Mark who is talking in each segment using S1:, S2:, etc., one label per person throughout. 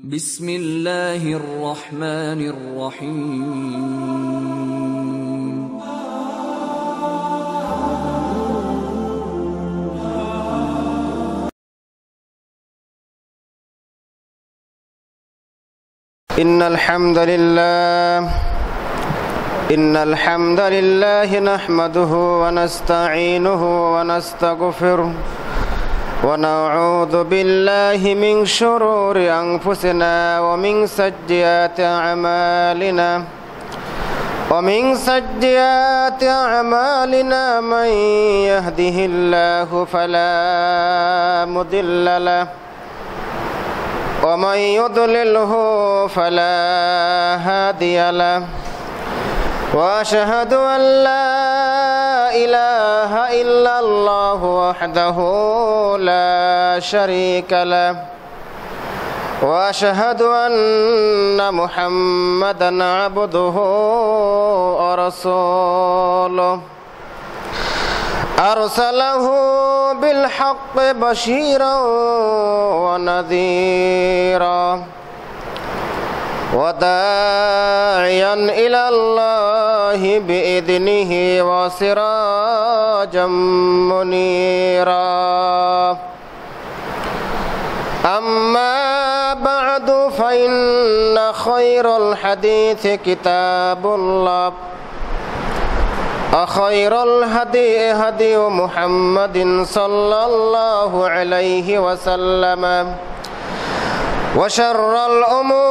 S1: بسم الله الرحمن الرحيم إن الحمد لله إن الحمد لله نحمده ونستعينه ونستغفره ونعوذ بالله من شرور أنفسنا ومن سجيات أعمالنا ومن سجيات أعمالنا من يهده الله فلا مضل له ومن يضلله فلا هادي له وأشهد أن لا إله إلا الله وحده لا شريك له وأشهد أن محمدا عبده ورسوله أرسله بالحق بشيرا ونذيرا وداعيا إلى الله بإذنه وسراجا منيرا أما بعد فإن خير الحديث كتاب الله أخير الهدي هدي محمد صلى الله عليه وسلم وشر الأمور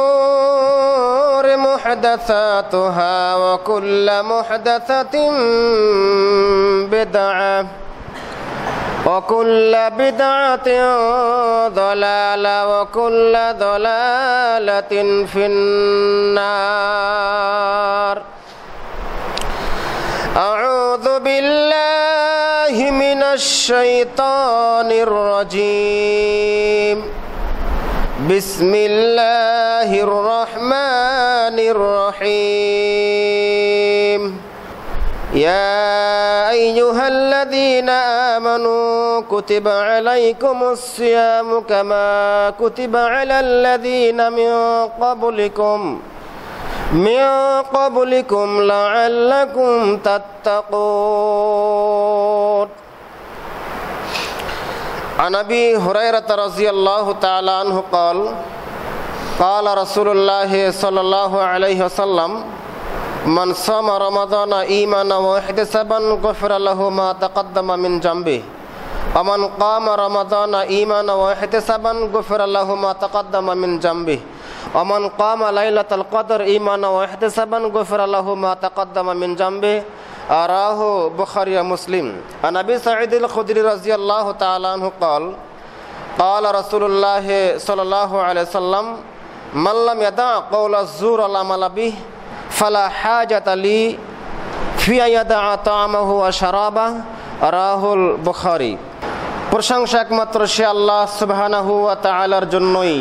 S1: محدثاتها وكل محدثة بدعة وكل بدعة ضلالة وكل ضلالة في النار أعوذ بالله من الشيطان الرجيم بسم الله الرحمن الرحيم يا أيها الذين آمنوا كتب عليكم الصيام كما كتب على الذين من قبلكم من قبلكم لعلكم تتقون عن ابي هريره رضي الله تعالى عنه قال قال رسول الله صلى الله عليه وسلم من صام رمضان ايمانا واحتسابا غفر له ما تقدم من جنبه ومن قام رمضان ايمانا واحتسابا غفر له ما تقدم من جنبه ومن قام ليله القدر ايمانا واحتسابا غفر له ما تقدم من جنبه أراه بخاري مسلم عن أبي سعيد الخدري رضي الله تعالى عنه قال قال رسول الله صلى الله عليه وسلم من لم يدع قول الزور العمل به فلا حاجة لي في أن يدع طعامه وشرابه أراه البخاري প্রশংসা একমাত্র সে আল্লাহ سبحانه وتعالى জন্যই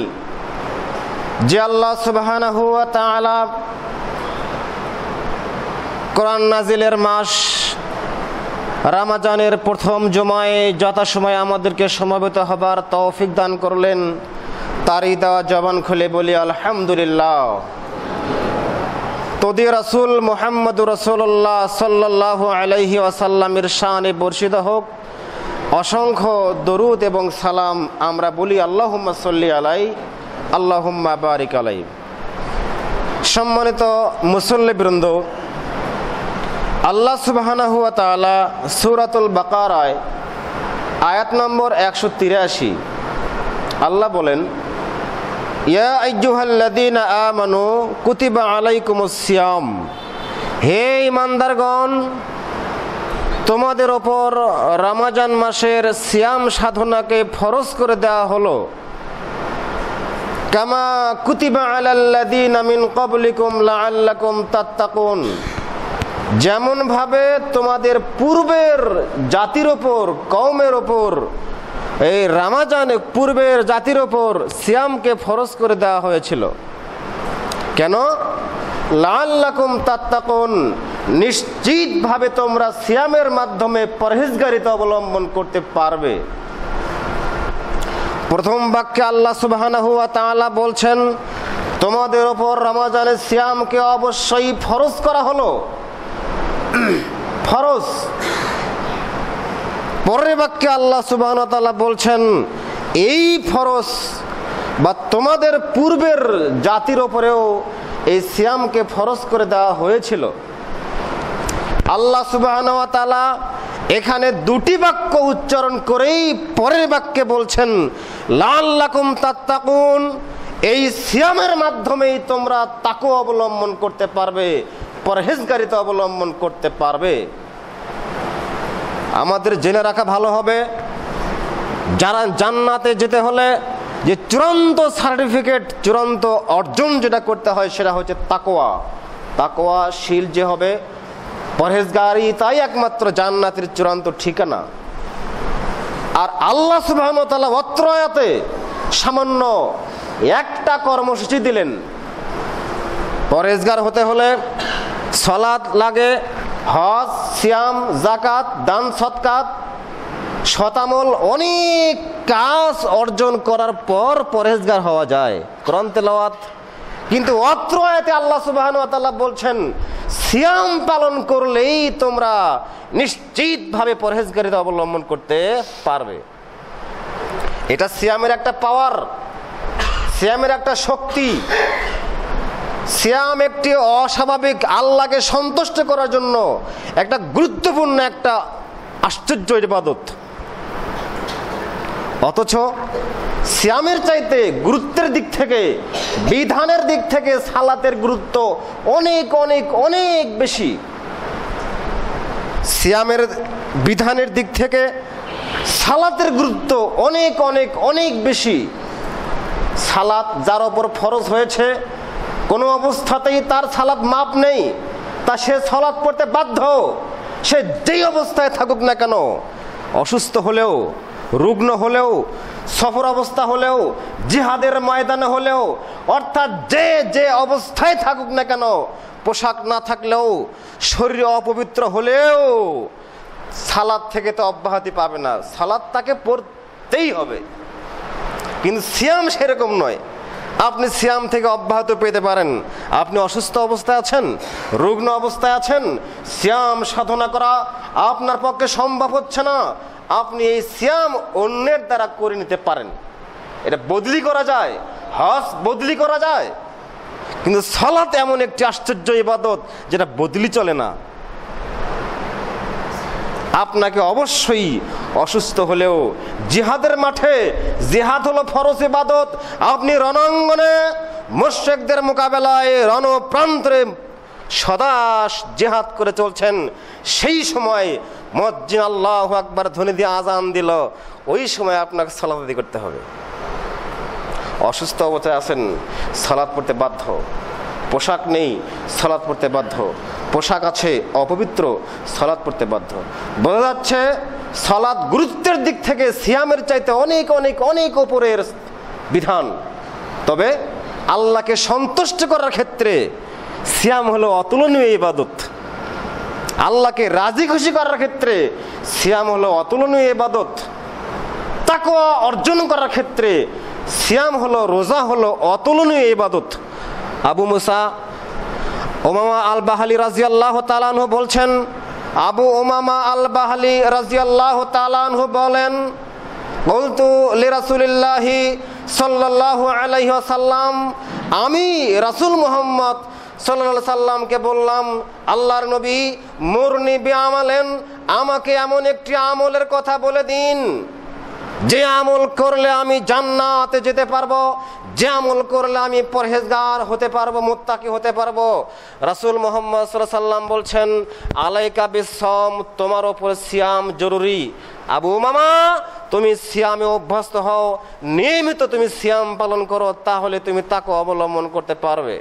S1: যে আল্লাহ سبحانه وتعالى কোরআন নাজিলের মাস রামাজানের প্রথম জমায় যথাসময়ে আমাদেরকে সমবেত হবার তৌফিক দান করলেন তারই দেওয়া জবান খুলে বলি আলহামদুলিল্লাহ তদি রসুল মোহাম্মদ রসুল্লাহ সাল্লাহ আলহি আসাল্লামের শানে বর্ষিত হোক অসংখ্য দরুদ এবং সালাম আমরা বলি আল্লাহুম্মা সাল্লি আলাই আল্লাহুম্মা বারিক আলাই সম্মানিত মুসল্লিবৃন্দ আল্লাহ সুবাহানাহুয়া তালা সুরাতুল বাকারায় আয়াত নম্বর একশো তিরাশি আল্লাহ বলেন ইয়া আইজুহাল্লাদিন আমানু কুতিবা আলাইকুমুসিয়াম হে ইমানদারগণ তোমাদের ওপর রামাজান মাসের সিয়াম সাধনাকে ফরজ করে দেয়া হলো কামা কুতিবা আলাল্লাদিন আমিন কবলিকুম লা আল্লাকুম তাত্তাকুন যেমনভাবে তোমাদের পূর্বের জাতির ওপর কৌমের ওপর এই রামাজান পূর্বের জাতির ওপর সিয়ামকে ফরস করে দেওয়া হয়েছিল কেন লাল লাকুম তাত্তাকুন নিশ্চিতভাবে তোমরা সিয়ামের মাধ্যমে পরহেজগারিতা অবলম্বন করতে পারবে প্রথম বাক্যে আল্লাহ সুবাহ বলছেন তোমাদের ওপর রামাজানের সিয়ামকে অবশ্যই ফরজ করা হলো ফরজ পরের বাক্যে আল্লাহ সুবাহ বলছেন এই ফরজ বা তোমাদের পূর্বের জাতির ওপরেও এই সিয়ামকে ফরজ করে দেওয়া হয়েছিল আল্লাহ সুবাহানা এখানে দুটি বাক্য উচ্চারণ করেই পরের বাক্যে বলছেন লাল লাকুম তাত্তাকুন এই সিয়ামের মাধ্যমেই তোমরা তাকে অবলম্বন করতে পারবে পরহেজগারিতা অবলম্বন করতে পারবে আমাদের জেনে রাখা ভালো হবে যারা জান্নাতে যেতে হলে যে চূড়ান্ত সার্টিফিকেট চূড়ান্ত অর্জন যেটা করতে হয় সেটা হচ্ছে তাকোয়া তাকোয়া শীল যে হবে পরহেজগারি তাই একমাত্র জান্নাতের চূড়ান্ত ঠিকানা আর আল্লাহ সুবাহতালা অত্রয়াতে সামান্য একটা কর্মসূচি দিলেন পরেজগার হতে হলে সলাদ লাগে হজ শ্যাম জাকাত দান সৎকাত শতামল অনেক কাজ অর্জন করার পর পরেজগার হওয়া যায় ক্রন্তে কিন্তু অত্র এতে আল্লাহ সুবাহন তাল্লাহ বলছেন সিয়াম পালন করলেই তোমরা নিশ্চিতভাবে পরহেজগারিতা অবলম্বন করতে পারবে এটা সিয়ামের একটা পাওয়ার সিয়ামের একটা শক্তি সিয়াম একটি অস্বাভাবিক আল্লাহকে সন্তুষ্ট করার জন্য একটা গুরুত্বপূর্ণ একটা আশ্চর্য ইবাদত অথচ শ্যামের চাইতে গুরুত্বের দিক থেকে বিধানের দিক থেকে সালাতের গুরুত্ব অনেক অনেক অনেক বেশি শ্যামের বিধানের দিক থেকে সালাতের গুরুত্ব অনেক অনেক অনেক বেশি সালাত যার ওপর ফরজ হয়েছে কোনো অবস্থাতেই তার সালাদ মাপ নেই তা সে সালাদ পড়তে বাধ্য সে যেই অবস্থায় থাকুক না কেন অসুস্থ হলেও রুগ্ন হলেও সফর অবস্থা হলেও জিহাদের ময়দানে হলেও অর্থাৎ যে যে অবস্থায় থাকুক না কেন পোশাক না থাকলেও শরীর অপবিত্র হলেও সালাদ থেকে তো অব্যাহতি পাবে না সালাদ তাকে পড়তেই হবে কিন্তু সিয়াম সেরকম নয় আপনি সিয়াম থেকে অব্যাহত পেতে পারেন আপনি অসুস্থ অবস্থায় আছেন রুগ্ন অবস্থায় আছেন সিয়াম সাধনা করা আপনার পক্ষে সম্ভব হচ্ছে না আপনি এই সিয়াম অন্যের দ্বারা করে নিতে পারেন এটা বদলি করা যায় হস বদলি করা যায় কিন্তু সলাৎ এমন একটি আশ্চর্য ইবাদত যেটা বদলি চলে না আপনাকে অবশ্যই অসুস্থ হলেও জিহাদের মাঠে জিহাদ হলো ফরজ ইবাদত আপনি রণাঙ্গনে মোশেকদের মোকাবেলায় রণপ্রান্তরে সদাশ জেহাদ করে চলছেন সেই সময় মজ্জিন আল্লাহ আকবার ধ্বনি দিয়ে আজান দিল ওই সময় আপনাকে সালাদি করতে হবে অসুস্থ অবস্থায় আছেন সালাদ পড়তে বাধ্য পোশাক নেই সালাদ পড়তে বাধ্য পোশাক আছে অপবিত্র সালাদ পড়তে বাধ্য বোঝা যাচ্ছে সালাদ গুরুত্বের দিক থেকে সিয়ামের চাইতে অনেক অনেক অনেক ওপরের বিধান তবে আল্লাহকে সন্তুষ্ট করার ক্ষেত্রে সিয়াম হলো অতুলনীয় ইবাদত আল্লাহকে রাজি খুশি করার ক্ষেত্রে সিয়াম হলো অতুলনীয় ইবাদত তাকে অর্জন করার ক্ষেত্রে সিয়াম হলো রোজা হলো অতুলনীয় ইবাদত আবু মুসা ওমামা আল বাহালি রাজিয়াল্লাহ তালানহ বলছেন আবু ওমামা আল বাহালি রাজিয়াল্লাহ আল্লাহ তালানহ বলেন বলতু রাসুলিল্লাহি সাল্লাহ আলহ সাল্লাম আমি রাসুল মোহাম্মদ সাল্লা সাল্লামকে বললাম আল্লাহর নবী মোরনি আমালেন আমাকে এমন একটি আমলের কথা বলে দিন যে আমল করলে আমি জান্নাতে যেতে পারবো যে আমল করলে আমি পরহেজগার হতে পারবো মোত্তাকি হতে পারবো রাসুল মোহাম্মদ সাল্লাম বলছেন আলাইকা বিশ্বম তোমার ওপর সিয়াম জরুরি আবু মামা তুমি সিয়ামে অভ্যস্ত হও নিয়মিত তুমি সিয়াম পালন করো তাহলে তুমি তাকে অবলম্বন করতে পারবে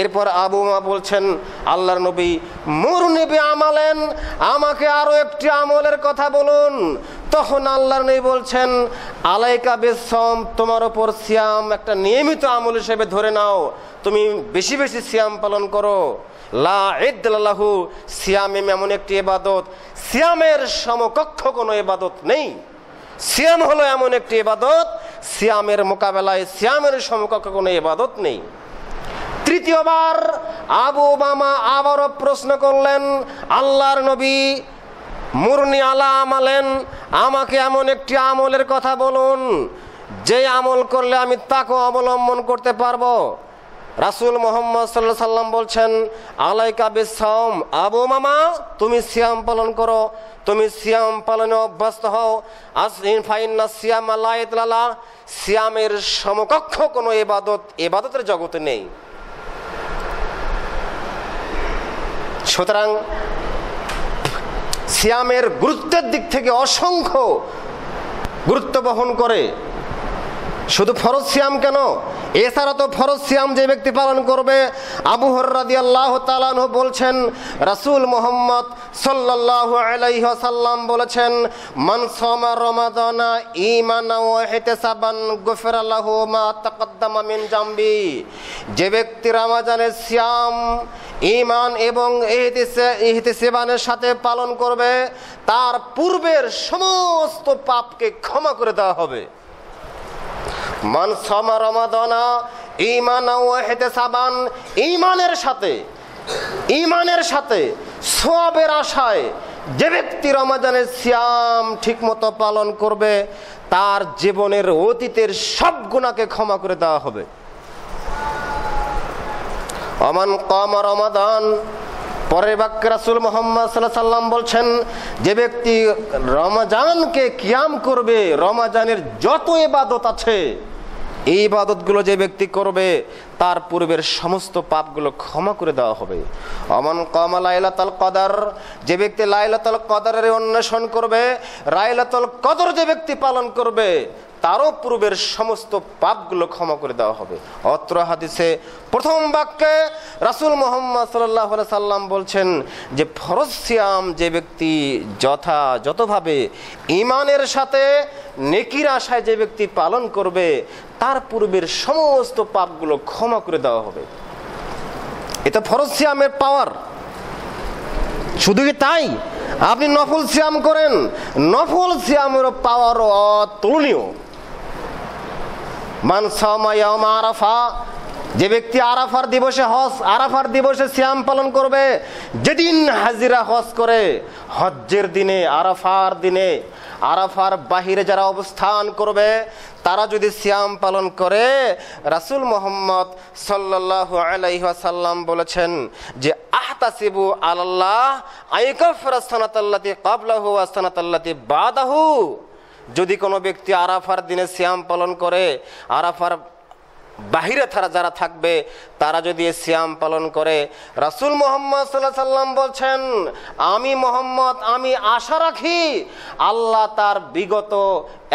S1: এরপর আবু মা বলছেন আল্লাহর নবী মোর নেবে আমালেন আমাকে আরও একটি আমলের কথা বলুন তখন আল্লাহর নবী বলছেন আলাইকা বেসম তোমার ওপর সিয়াম একটা নিয়মিত আমল হিসেবে ধরে নাও তুমি বেশি বেশি সিয়াম পালন করো লাহু সিয়াম এমন একটি এবাদত সিয়ামের সমকক্ষ কোনো এবাদত নেই সিয়াম হলো এমন একটি এবাদত সিয়ামের মোকাবেলায় সিয়ামের সমকক্ষ কোনো এবাদত নেই তৃতীয়বার আবু মামা আবারও প্রশ্ন করলেন আল্লাহর নবী মুরনি আলা আমালেন আমাকে এমন একটি আমলের কথা বলুন যে আমল করলে আমি তাকে অবলম্বন করতে পারবো রাসুল মোহাম্মদ সাল্লাহ সাল্লাম বলছেন আলাইকা বিসাম আবু মামা তুমি সিয়াম পালন করো তুমি সিয়াম পালনে অভ্যস্ত হও ফাইন্না সিয়াম আল্লাহ সিয়ামের সমকক্ষ কোনো এবাদত এবাদতের জগতে নেই সুতরাং সিয়ামের গুরুত্বের দিক থেকে অসংখ্য গুরুত্ব বহন করে শুধু ফরজ সিয়াম কেন এছাড়া তো ফরজ সিয়াম যে ব্যক্তি পালন করবে আবু হররাদি আল্লাহ তালানহ বলছেন রাসুল মোহাম্মদ সাল্লাহ সাল্লাম বলেছেন মনসমা রমাদনা ইমানাবান মা জাম্বি যে ব্যক্তি রামাজানের শ্যাম ইমান এবং সেবানের সাথে পালন করবে তার পূর্বের সমস্ত পাপকে ক্ষমা করে দেওয়া হবে মান সমা রমাদনা ইমান সাবান ইমানের সাথে ইমানের সাথে সবের আশায় যে ব্যক্তি রমাদানের শ্যাম ঠিকমতো পালন করবে তার জীবনের অতীতের সব গুণাকে ক্ষমা করে দেওয়া হবে অমান কম রমাদান পরের বাক্য রাসুল মোহাম্মদ সাল্লাম বলছেন যে ব্যক্তি রমাজানকে কিয়াম করবে রমাজানের যত এবাদত আছে এই ইবাদতগুলো যে ব্যক্তি করবে তার পূর্বের সমস্ত পাপগুলো ক্ষমা করে দেওয়া হবে অমন কমা লাইলাতাল কদার যে ব্যক্তি লাইলাতাল কদারের অন্বেষণ করবে রাইলাতাল কদর যে ব্যক্তি পালন করবে তারও পূর্বের সমস্ত পাপগুলো ক্ষমা করে দেওয়া হবে অত্র হাদিসে প্রথম বাক্যে রাসুল মোহাম্মদ সাল্লাহ সাল্লাম বলছেন যে ফরজ সিয়াম যে ব্যক্তি যথাযথভাবে ইমানের সাথে নেকির আশায় যে ব্যক্তি পালন করবে তার পূর্বের সমস্ত পাপগুলো ক্ষমা করে দেওয়া হবে এটা ফরজ সিয়ামের পাওয়ার শুধু কি তাই আপনি নফল সিয়াম করেন নফল সিয়ামের পাওয়ারও অতুলনীয় আরাফা যে ব্যক্তি আরাফার দিবসে হস আরাফার দিবসে শ্যাম পালন করবে যেদিন হাজিরা হজ করে হজ্জের দিনে আরাফার দিনে আরাফার বাহিরে যারা অবস্থান করবে তারা যদি শ্যাম পালন করে রাসুল মোহাম্মদ সাল্লাহ আলাইসাল্লাম বলেছেন যে আহতাসিবু আল্লাহ আইকফ রাস্তানাতাল্লাতি কাবলাহু আস্তানাতাল্লাতি বাদাহু যদি কোনো ব্যক্তি আরাফার দিনে শ্যাম পালন করে আরাফার বাহিরে তারা যারা থাকবে তারা যদি শ্যাম পালন করে রাসুল মোহাম্মদ সাল্লাহ সাল্লাম বলছেন আমি মোহাম্মদ আমি আশা রাখি আল্লাহ তার বিগত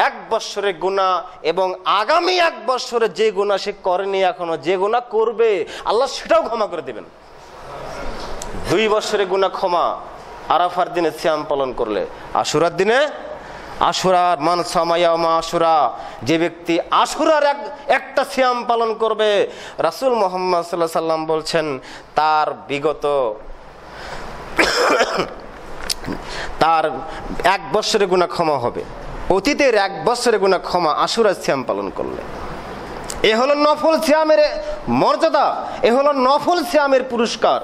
S1: এক বৎসরে গুণা এবং আগামী এক বৎসরে যে গুণা সে করেনি এখনো যে গুণা করবে আল্লাহ সেটাও ক্ষমা করে দেবেন দুই বৎসরের গুণা ক্ষমা আরাফার দিনে শ্যাম পালন করলে আশুরার দিনে আশুরার মান সামায়ামা আশুরা যে ব্যক্তি আশুরার এক একটা সিয়াম পালন করবে রাসুল মোহাম্মদ সাল্লাহ সাল্লাম বলছেন তার বিগত তার এক বৎসরে গুণা ক্ষমা হবে অতীতের এক বৎসরে গুণা ক্ষমা আশুরার সিয়াম পালন করলে এ হলো নফল সিয়ামের মর্যাদা এ হলো নফল সিয়ামের পুরস্কার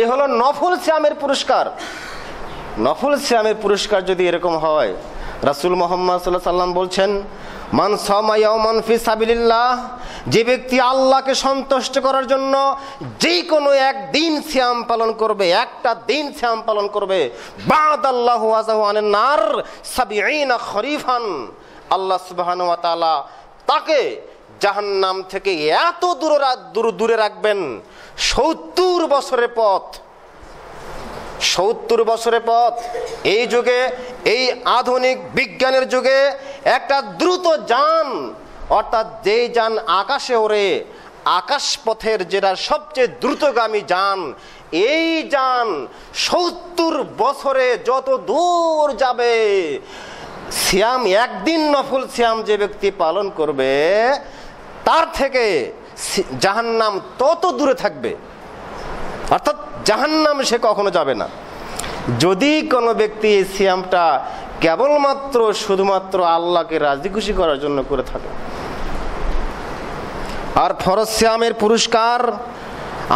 S1: এ হলো নফল শ্যামের পুরস্কার নফল শ্যামের পুরস্কার যদি এরকম হয় রাসুল মোহাম্মদ সাল্লাহ সাল্লাম বলছেন মান সমায়মান ফি সাবিল্লাহ যে ব্যক্তি আল্লাহকে সন্তুষ্ট করার জন্য যে কোনো এক দিন শ্যাম পালন করবে একটা দিন শ্যাম পালন করবে বাদ আল্লাহ আজাহানের নার সাবিআনা খরিফান আল্লাহ সুবাহান তালা তাকে জাহান্নাম থেকে এত দূর দূরে রাখবেন সত্তর বছরের পথ সত্তর বছরের পথ এই যুগে এই আধুনিক বিজ্ঞানের যুগে একটা দ্রুত যান অর্থাৎ যেই যান আকাশে ওরে আকাশপথের যেটা সবচেয়ে দ্রুতগামী যান এই যান সত্তর বছরে যত দূর যাবে শ্যাম একদিন নফল শ্যাম যে ব্যক্তি পালন করবে তার থেকে জাহান্নাম তত দূরে থাকবে অর্থাৎ জাহান্নাম সে কখনো যাবে না যদি কোনো ব্যক্তি এই সিয়ামটা কেবলমাত্র শুধুমাত্র আল্লাহকে রাজি খুশি করার জন্য করে থাকে আর ফরজ শ্যামের পুরস্কার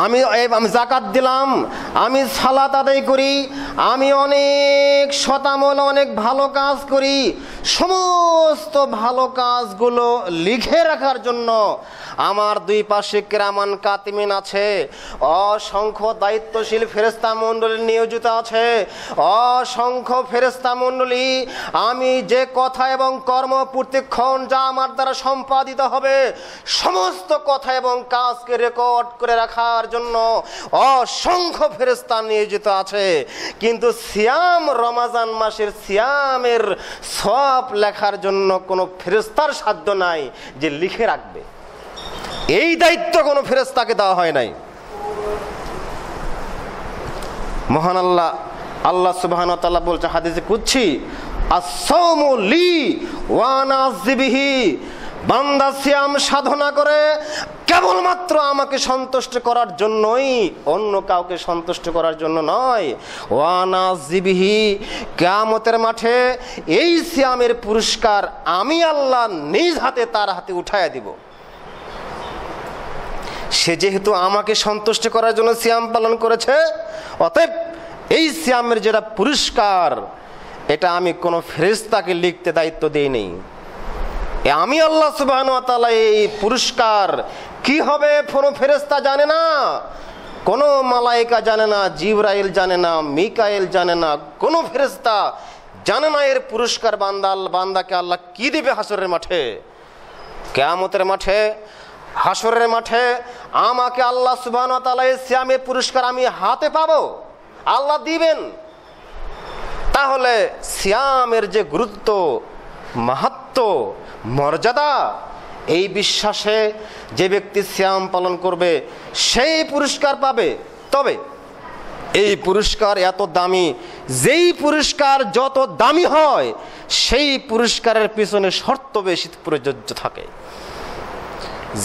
S1: আমি আমি জাকাত দিলাম আমি সালাত আদায় করি আমি অনেক শতামল অনেক ভালো কাজ করি সমস্ত ভালো কাজগুলো লিখে রাখার জন্য আমার দুই পাশে ক্রামান কাতিমিন আছে অসংখ্য দায়িত্বশীল ফেরেস্তা মণ্ডলী নিয়োজিত আছে অসংখ্য ফেরেস্তা মণ্ডলী আমি যে কথা এবং কর্ম প্রত্যেকক্ষণ যা আমার দ্বারা সম্পাদিত হবে সমস্ত কথা এবং কাজকে রেকর্ড করে রাখার দেওয়ার জন্য অসংখ্য ফেরস্তা নিয়োজিত আছে কিন্তু সিয়াম রমাজান মাসের সিয়ামের সব লেখার জন্য কোনো ফেরস্তার সাধ্য নাই যে লিখে রাখবে এই দায়িত্ব কোনো ফেরস্তাকে দেওয়া হয় নাই মহান আল্লাহ আল্লাহ সুবাহান তাল্লাহ বলছে হাদিসে কুচ্ছি বান্দা সিয়াম সাধনা করে কেবলমাত্র আমাকে সন্তুষ্ট করার জন্যই অন্য কাউকে সন্তুষ্ট করার জন্য নয় ওয়ানাজিবিহি কেয়ামতের মাঠে এই সিয়ামের পুরস্কার আমি আল্লাহ নিজ হাতে তার হাতে উঠাইয়া দিব সে যেহেতু আমাকে সন্তুষ্ট করার জন্য সিয়াম পালন করেছে অতএব এই সিয়ামের যেটা পুরস্কার এটা আমি কোনো ফেরিস্তাকে লিখতে দায়িত্ব দিই নেই আমি আল্লাহ সুবাহ এই পুরস্কার কি হবে কোনো ফেরেস্তা জানে না কোনো মালাইকা জানে না জিবরাইল জানে না মিকাইল জানে না কোনো ফেরেস্তা জানে না এর পুরস্কার বান্দাল বান্দাকে আল্লাহ কি দিবে হাসরের মাঠে কেয়ামতের মাঠে হাসরের মাঠে আমাকে আল্লাহ সুবাহ তালাই শ্যামে পুরস্কার আমি হাতে পাবো আল্লাহ দিবেন তাহলে শ্যামের যে গুরুত্ব মাহাত্ম মর্যাদা এই বিশ্বাসে যে ব্যক্তি শ্যাম পালন করবে সেই পুরস্কার পাবে তবে এই পুরস্কার এত দামি যেই পুরস্কার যত দামি হয় সেই পুরস্কারের পিছনে শর্ত বেশি প্রযোজ্য থাকে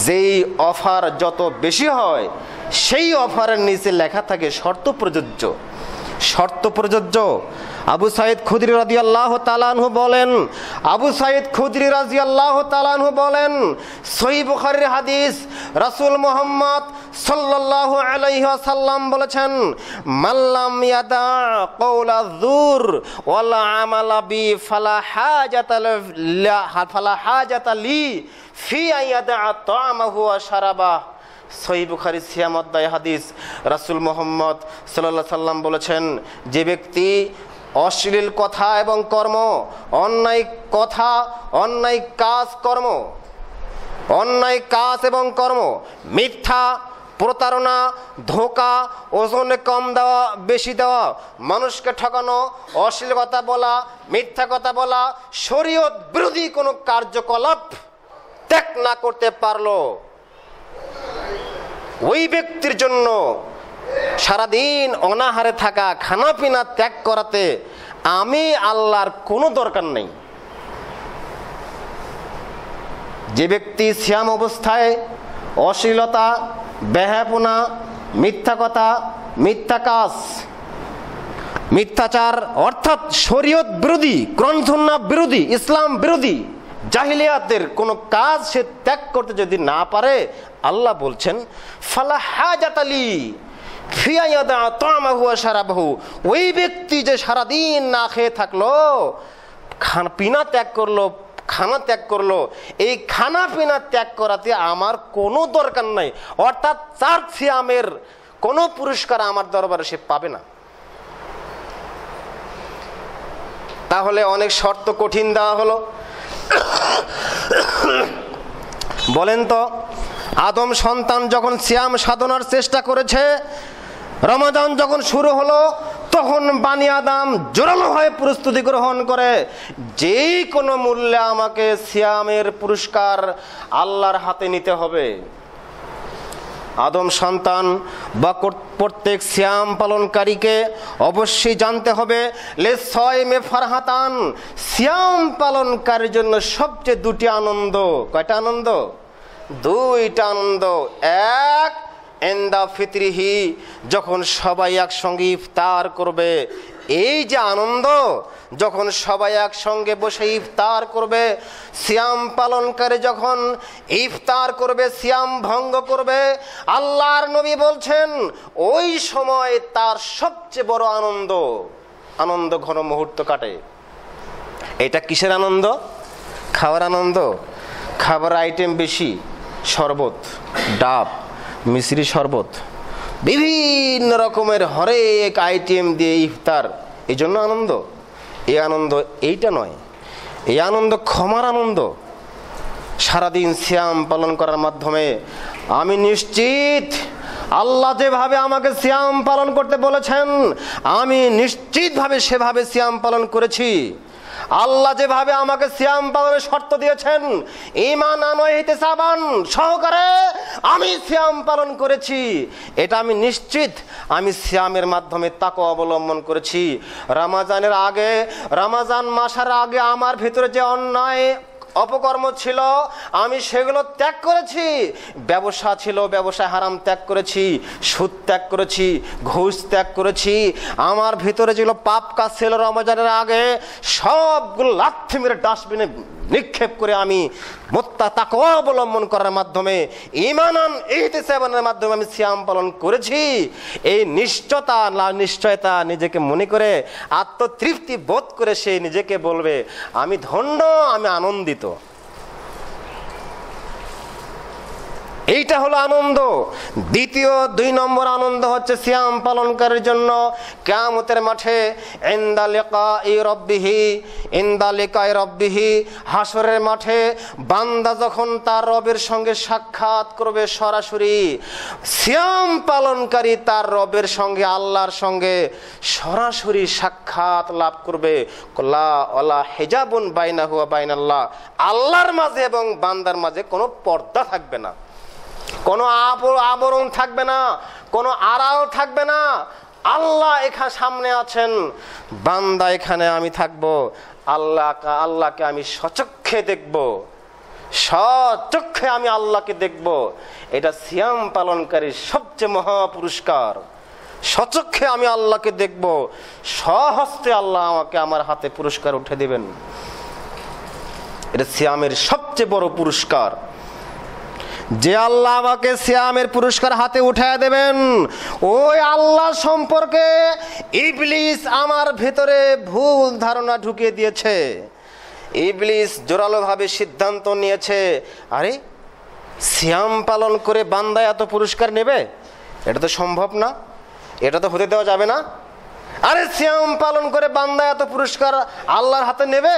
S1: যেই অফার যত বেশি হয় সেই অফারের নিচে লেখা থাকে শর্ত প্রযোজ্য শর্ত প্রযোজ্য আবু সাইদ খুদরি রাজি আল্লাহ তালানহু বলেন আবু সাইদ খুদরি রাজি আল্লাহ তালানহু বলেন সহি বুখারির হাদিস রাসুল মোহাম্মদ সাল্লাহ আলাইসাল্লাম বলেছেন মাল্লাম ইয়াদা কৌলা জুর ওয়ালা আমালা বি ফালা হাজাতাল ফালা হাজাতালি ফি আইয়াদা হুয়া সারাবা সহি বুখারি সিয়ামদ্দায় হাদিস রাসুল মোহাম্মদ সাল্লা সাল্লাম বলেছেন যে ব্যক্তি অশ্লীল কথা এবং কর্ম অন্যায় কথা অন্যায় কাজ কর্ম অন্যায় কাজ এবং কর্ম মিথ্যা প্রতারণা ধোকা ওজনে কম দেওয়া বেশি দেওয়া মানুষকে ঠকানো অশ্লীল কথা বলা মিথ্যা কথা বলা শরীয়ত বিরোধী কোনো কার্যকলাপ ত্যাগ না করতে পারলো ওই ব্যক্তির জন্য সারাদিন অনাহারে থাকা খানা পিনা ত্যাগ করাতে আমি আল্লাহর কোনো দরকার নেই যে ব্যক্তি শ্যাম অবস্থায় অশ্লীলতা বেহাপনা মিথ্যা কথা মিথ্যা কাজ মিথ্যাচার অর্থাৎ শরীয়ত বিরোধী গ্রন্থনা বিরোধী ইসলাম বিরোধী জাহিলিয়াতের কোনো কাজ সে ত্যাগ করতে যদি না পারে আল্লাহ বলছেন ফালাহাজাতালি সারাবাহু ওই ব্যক্তি যে সারাদিন না খেয়ে থাকলো খান পিনা ত্যাগ করলো খানা ত্যাগ করলো এই খানা পিনা ত্যাগ করাতে আমার কোনো দরকার নাই অর্থাৎ তার সিয়ামের কোনো পুরস্কার আমার দরবারে সে পাবে না তাহলে অনেক শর্ত কঠিন দেওয়া হলো বলেন তো আদম সন্তান যখন শ্যাম সাধনার চেষ্টা করেছে রমাদান যখন শুরু হলো তখন বানি আদাম জোরালো হয়ে প্রস্তুতি গ্রহণ করে যেই কোনো মূল্যে আমাকে শ্যামের পুরস্কার আল্লাহর হাতে নিতে হবে আদম সন্তান বা প্রত্যেক শ্যাম পালনকারীকে অবশ্যই জানতে হবে লে ছয় মে ফারহাতান শ্যাম পালনকারীর জন্য সবচেয়ে দুটি আনন্দ কয়টা আনন্দ দুইটা আনন্দ এক এন্দা ফিতৃহি যখন সবাই একসঙ্গে ইফতার করবে এই যে আনন্দ যখন সবাই একসঙ্গে বসে ইফতার করবে সিয়াম পালনকারী যখন ইফতার করবে সিয়াম ভঙ্গ করবে আল্লাহর নবী বলছেন ওই সময় তার সবচেয়ে বড় আনন্দ আনন্দ ঘন মুহূর্ত কাটে এটা কিসের আনন্দ খাবার আনন্দ খাবার আইটেম বেশি শরবত ডাব মিশ্রি শরবত বিভিন্ন রকমের হরেক আইটেম দিয়ে ইফতার এই জন্য আনন্দ এ আনন্দ এইটা নয় এই আনন্দ ক্ষমার আনন্দ সারাদিন শ্যাম পালন করার মাধ্যমে আমি নিশ্চিত আল্লাহ যেভাবে আমাকে শ্যাম পালন করতে বলেছেন আমি নিশ্চিতভাবে সেভাবে শ্যাম পালন করেছি আল্লাহ যেভাবে আমাকে সিয়াম পালনের শর্ত দিয়েছেন ইমান আনহিতে সাবান সহকারে আমি সিয়াম পালন করেছি এটা আমি নিশ্চিত আমি সিয়ামের মাধ্যমে তাকে অবলম্বন করেছি রামাজানের আগে রামাজান মাসার আগে আমার ভিতরে যে অন্যায় অপকর্ম ছিল আমি সেগুলো ত্যাগ করেছি ব্যবসা ছিল ব্যবসায় হারাম ত্যাগ করেছি সুদ ত্যাগ করেছি ঘুষ ত্যাগ করেছি আমার ভিতরে যেগুলো পাপ কাজ ছিল রমজানের আগে সবগুলো লাথি মেরে ডাস্টবিনে নিক্ষেপ করে আমি মোত্তা তাক অবলম্বন করার মাধ্যমে ইমানান সেবনের মাধ্যমে আমি শ্যাম পালন করেছি এই নিশ্চয়তা নিশ্চয়তা নিজেকে মনে করে আত্মতৃপ্তি বোধ করে সে নিজেকে বলবে আমি ধন্য আমি আনন্দিত এইটা হলো আনন্দ দ্বিতীয় দুই নম্বর আনন্দ হচ্ছে সিয়াম পালনকারীর জন্য কেমতের মাঠে ইন্দালেকা ই রব্বিহি ইন্দালেকা রব্বিহি হাসরের মাঠে বান্দা যখন তার রবের সঙ্গে সাক্ষাৎ করবে সরাসরি সিয়াম পালনকারী তার রবের সঙ্গে আল্লাহর সঙ্গে সরাসরি সাক্ষাৎ লাভ করবে কল্লা অলা হেজাবুন বাইনা হুয়া বাইনাল্লাহ আল্লাহর মাঝে এবং বান্দার মাঝে কোনো পর্দা থাকবে না কোনো আবরণ থাকবে না কোনো আড়াল থাকবে না আল্লাহ এখানে সামনে আছেন বান্দা এখানে আমি থাকব আল্লাহ আল্লাহকে আমি সচক্ষে দেখব সচক্ষে আমি আল্লাহকে দেখব এটা সিয়াম পালনকারীর সবচেয়ে মহা পুরস্কার সচক্ষে আমি আল্লাহকে দেখব সহস্তে আল্লাহ আমাকে আমার হাতে পুরস্কার উঠে দেবেন এটা সিয়ামের সবচেয়ে বড় পুরস্কার যে আল্লাহ আমাকে শ্যামের পুরস্কার হাতে উঠায় দেবেন ওই আল্লাহ সম্পর্কে ইবলিস আমার ভেতরে ভুল ধারণা ঢুকিয়ে দিয়েছে ইবলিস জোরালোভাবে সিদ্ধান্ত নিয়েছে আরে শ্যাম পালন করে বান্দা এত পুরস্কার নেবে এটা তো সম্ভব না এটা তো হতে দেওয়া যাবে না আরে শ্যাম পালন করে বান্দা এত পুরস্কার আল্লাহর হাতে নেবে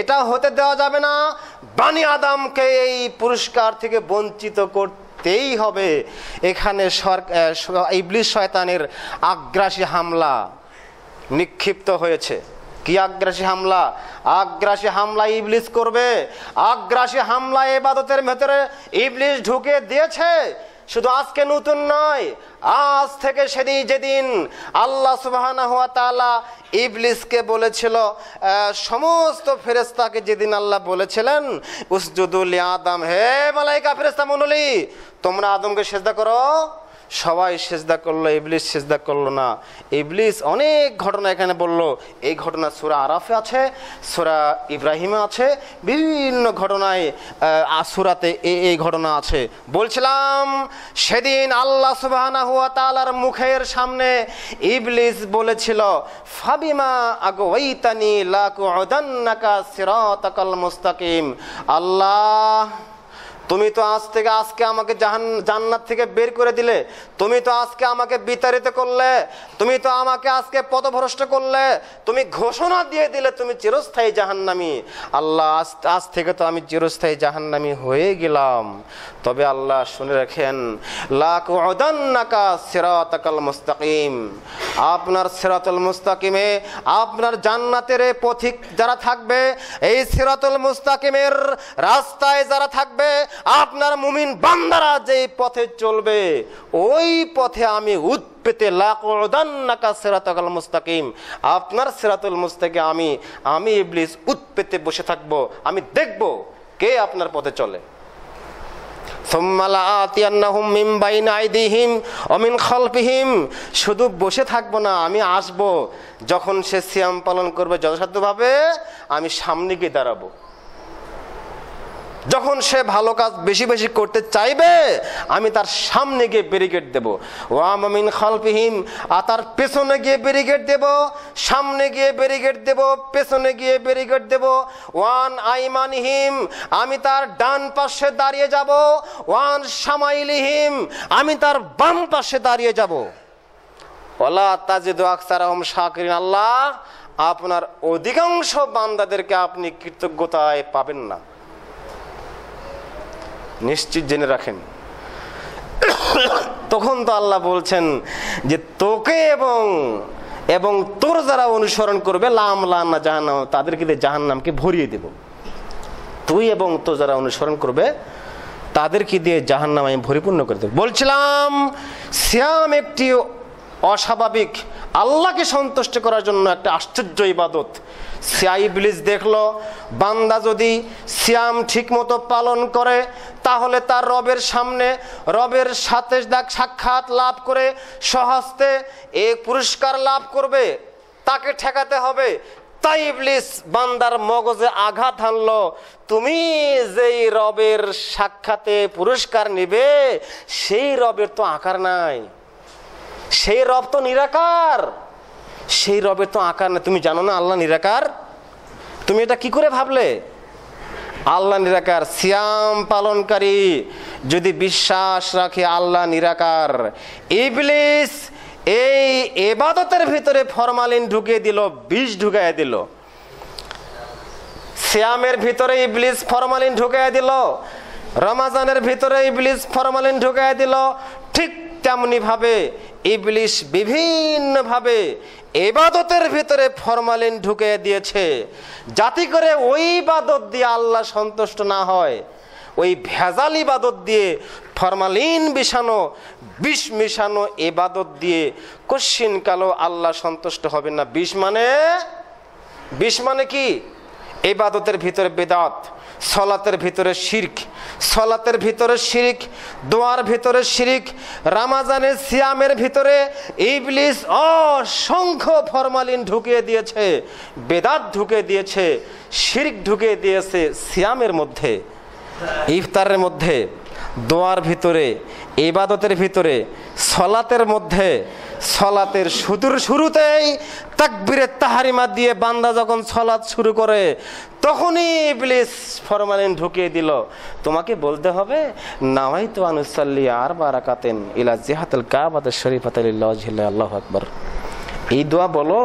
S1: এটা হতে দেওয়া যাবে না বানি আদামকে এই পুরস্কার থেকে বঞ্চিত করতেই হবে এখানে ইবলিশ শয়তানের আগ্রাসী হামলা নিক্ষিপ্ত হয়েছে কি আগ্রাসী হামলা আগ্রাসী হামলা ইবলিশ করবে আগ্রাসী হামলা এবাদতের ভেতরে ইবলিশ ঢুকে দিয়েছে শুধু আজকে নতুন নয় আজ থেকে সেদিন যেদিন আল্লাহ সুবাহানা হুয়া তালা ইবলিসকে বলেছিল সমস্ত ফেরেস্তাকে যেদিন আল্লাহ বলেছিলেন উসজুদুল আদম হে মালাইকা ফেরেস্তা মনুলি তোমরা আদমকে সেজদা করো সবাই সেজদা করলো ইবলিস সেজদা করলো না ইবলিস অনেক ঘটনা এখানে বলল এই ঘটনা সুরা আরাফে আছে সুরা ইব্রাহিমে আছে বিভিন্ন ঘটনায় আসুরাতে এই এই ঘটনা আছে বলছিলাম সেদিন আল্লাহ সুবাহ মুখের সামনে ইবলিস বলেছিল ফাবিমা আগানি লাকু সিরাতাকাল মুস্তাকিম আল্লাহ তুমি তো আজ থেকে আজকে আমাকে জাহান জান্নাত থেকে বের করে দিলে তুমি তো আজকে আমাকে বিতাড়িত করলে তুমি তো আমাকে আজকে পদভ্রষ্ট করলে তুমি ঘোষণা দিয়ে দিলে তুমি চিরস্থায়ী জাহান্নামি আল্লাহ আজ আজ থেকে তো আমি চিরস্থায়ী জাহান্নামি হয়ে গেলাম তবে আল্লাহ শুনে রাখেন মুস্তাকিম আপনার সিরাতুল মুস্তাকিমে আপনার জান্নাতের পথিক যারা থাকবে এই সিরাতুল মুস্তাকিমের রাস্তায় যারা থাকবে আপনার মুমিন বান্দারা যে পথে চলবে ওই পথে আমি উৎপেতে সেরাতকাল মুস্তাকিম আপনার সেরাতুল মুস্তাকে আমি আমি ইবলিস উৎপেতে বসে থাকব আমি দেখব কে আপনার পথে চলে শুধু বসে থাকবো না আমি আসব যখন সে সিয়াম পালন করবে যথাসাধ্যভাবে আমি সামনে গিয়ে দাঁড়াবো যখন সে ভালো কাজ বেশি বেশি করতে চাইবে আমি তার সামনে গিয়ে ব্যারিকেড দেবো ওয়ামিন খালপিহিম আর তার পেছনে গিয়ে ব্যারিকেড দেব সামনে গিয়ে ব্যারিকেড দেব পেছনে গিয়ে ব্যারিকেড দেব ওয়ান আইমানহিম আমি তার ডান পাশে দাঁড়িয়ে যাব ওয়ান সামাইলিহিম আমি তার বাম পাশে দাঁড়িয়ে যাব ওলা তাজিদু আখতার আহম শাকরিন আল্লাহ আপনার অধিকাংশ বান্দাদেরকে আপনি কৃতজ্ঞতায় পাবেন না নিশ্চিত জেনে রাখেন তখন তো আল্লাহ বলছেন যে তোকে এবং এবং তোর যারা অনুসরণ করবে লাম লান্না জাহান্নাম তাদেরকে জাহান্নামকে ভরিয়ে দেব তুই এবং তো যারা অনুসরণ করবে তাদেরকে দিয়ে জাহান নাম আমি পরিপূর্ণ করে দেব বলছিলাম শ্যাম একটি অস্বাভাবিক আল্লাহকে সন্তুষ্ট করার জন্য একটা আশ্চর্য ইবাদত সিয়াই ব্লিজ দেখল বান্দা যদি সিয়াম ঠিকমতো পালন করে তাহলে তার রবের সামনে রবের সাথে সাক্ষাৎ লাভ করে সহস্তে এ পুরস্কার লাভ করবে তাকে ঠেকাতে হবে তাই ইবলিস বান্দার মগজে আঘাত হানল তুমি যেই রবের সাক্ষাতে পুরস্কার নিবে সেই রবের তো আকার নাই সেই রব তো নিরাকার সেই রবের তো আকার না তুমি জানো না আল্লাহ নিরাকার তুমি এটা কি করে ভাবলে আল্লাহ নিরাকার সিয়াম পালনকারী যদি বিশ্বাস রাখে আল্লাহ নিরাকার ইবলিস এই এবাদতের ভিতরে ফরমালিন ঢুকিয়ে দিল বিষ ঢুকাই দিল শ্যামের ভিতরে ইবলিস ফরমালিন ঢুকাই দিল রমাজানের ভিতরে ইবলিস ফরমালিন ঢুকাই দিল ঠিক তেমনিভাবে ইবলিশ বিভিন্নভাবে এবাদতের ভিতরে ফরমালিন ঢুকে দিয়েছে যাতে করে ওই বাদত দিয়ে আল্লাহ সন্তুষ্ট না হয় ওই ভেজাল ইবাদত দিয়ে ফরমালিন মিশানো বিষ মিশানো এবাদত দিয়ে কশিন কালো আল্লাহ সন্তুষ্ট হবেন না বিষ মানে বিষ মানে কি এবাদতের ভিতরে বেদাত সলাতের ভিতরে শির্ক সলাতের ভিতরে শিরিক দোয়ার ভিতরে শিরিক রামাজানের সিয়ামের ভিতরে ইবলিস অসংখ্য ফরমালিন ঢুকিয়ে দিয়েছে বেদাত ঢুকে দিয়েছে শিরিক ঢুকে দিয়েছে সিয়ামের মধ্যে ইফতারের মধ্যে দোয়ার ভিতরে ইবাদতের ভিতরে সলাতের মধ্যে সলাতের শুরুর শুরুতেই তাকবিরের তাহারিমা দিয়ে বান্দা যখন সলাৎ শুরু করে তখনই প্লিজ ফরমালিন ঢুকিয়ে দিল তোমাকে বলতে হবে নাওয়াই তো আনুসাল্লি আর বারাকাতেন ইলা জিহাতুল কাবাত শরীফাত আল্লাহ আকবর এই দোয়া বলো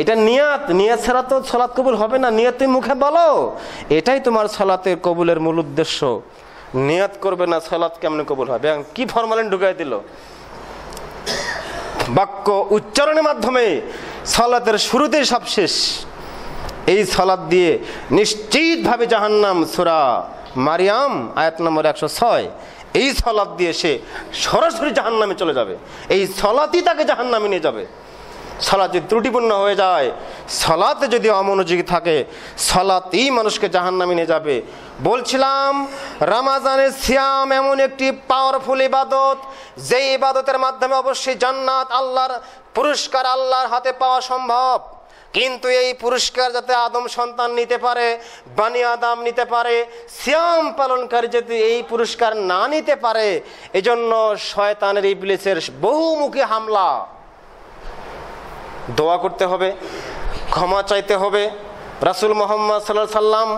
S1: এটা নিয়াত নিয়াত ছাড়া তো সলাৎ কবুল হবে না নিয়াত মুখে বলো এটাই তোমার সলাতের কবুলের মূল উদ্দেশ্য নিয়াত করবে না সলাৎ কেমন কবুল হবে কি ফরমালিন ঢুকাই দিল বাক্য উচ্চারণের মাধ্যমে সলাতের শুরুতে সব শেষ এই সলাদ দিয়ে নিশ্চিতভাবে জাহান্নাম সুরা মারিয়াম আয়াত নম্বর একশো ছয় এই সলাদ দিয়ে সে সরাসরি জাহান্নামে চলে যাবে এই সলাতই তাকে জাহান্নামে নিয়ে যাবে সালাদ যদি ত্রুটিপূর্ণ হয়ে যায় সলাতে যদি অমনোযোগী থাকে সলাতেই মানুষকে জাহান নামে নিয়ে যাবে বলছিলাম রামাজানের সিয়াম এমন একটি পাওয়ারফুল ইবাদত যে ইবাদতের মাধ্যমে অবশ্যই জান্নাত আল্লাহর পুরস্কার আল্লাহর হাতে পাওয়া সম্ভব কিন্তু এই পুরস্কার যাতে আদম সন্তান নিতে পারে বানি আদাম নিতে পারে শ্যাম পালনকারী যাতে এই পুরস্কার না নিতে পারে এজন্য শয়তানের ইবলিসের বহুমুখী হামলা দোয়া করতে হবে ক্ষমা চাইতে হবে রাসুল মোহাম্মদ সাল্লাহ সাল্লাম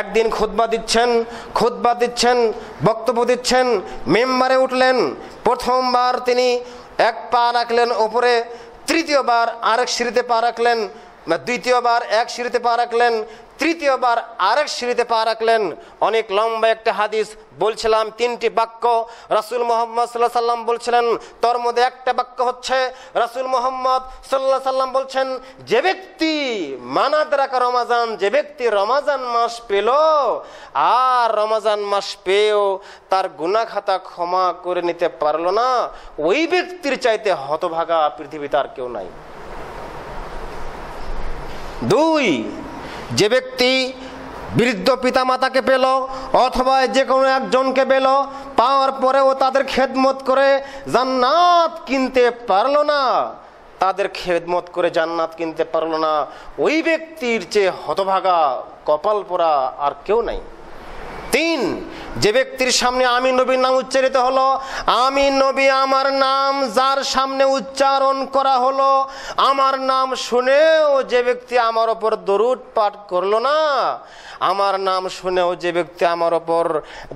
S1: একদিন খুদ্া দিচ্ছেন খুদ্া দিচ্ছেন বক্তব্য দিচ্ছেন মেম্বারে উঠলেন প্রথমবার তিনি এক পা রাখলেন ওপরে তৃতীয়বার আরেক সিঁড়িতে পা রাখলেন দ্বিতীয়বার এক সিঁড়িতে পা রাখলেন তৃতীয়বার আরেক সিঁড়িতে পা রাখলেন অনেক লম্বা একটা হাদিস বলছিলাম তিনটি বাক্য রাসুল মোহাম্মদ সাল্লাহ সাল্লাম বলছিলেন তোর মধ্যে একটা বাক্য হচ্ছে রাসুল মোহাম্মদ সাল্লাহ সাল্লাম বলছেন যে ব্যক্তি মানাত রাখা রমাজান যে ব্যক্তি রমাজান মাস পেল আর রমাজান মাস পেয়েও তার গুনা খাতা ক্ষমা করে নিতে পারল না ওই ব্যক্তির চাইতে হতভাগা পৃথিবীতে আর কেউ নাই দুই যে ব্যক্তি বৃদ্ধ পিতামাতাকে পেল অথবা যে কোনো একজনকে পেল পাওয়ার পরেও তাদের খেদমত করে জান্নাত কিনতে পারল না তাদের খেদমত করে জান্নাত কিনতে পারল না ওই ব্যক্তির চেয়ে হতভাগা কপাল পরা আর কেউ নাই তিন যে ব্যক্তির সামনে আমি নবীর নাম উচ্চারিত হলো আমি নবী আমার নাম যার সামনে উচ্চারণ করা হলো আমার নাম শুনেও যে ব্যক্তি আমার ওপর দরুদ পাঠ করলো না আমার নাম শুনেও যে ব্যক্তি আমার ওপর